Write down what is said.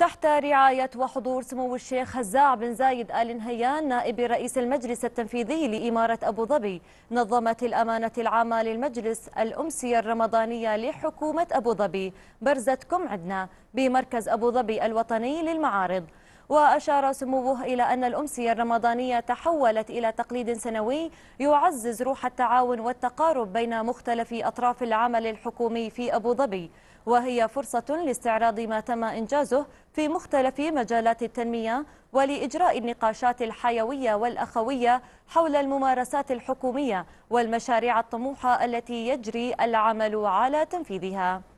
تحت رعاية وحضور سمو الشيخ هزاع بن زايد آل نهيان نائب رئيس المجلس التنفيذي لإمارة أبو ظبي نظمت الأمانة العامة للمجلس الأمسية الرمضانية لحكومة أبو ظبي برزتكم عدنا بمركز أبو ظبي الوطني للمعارض وأشار سموه إلى أن الأمسية الرمضانية تحولت إلى تقليد سنوي يعزز روح التعاون والتقارب بين مختلف أطراف العمل الحكومي في أبو ظبي وهي فرصة لاستعراض ما تم إنجازه في مختلف مجالات التنمية ولإجراء النقاشات الحيوية والأخوية حول الممارسات الحكومية والمشاريع الطموحة التي يجري العمل على تنفيذها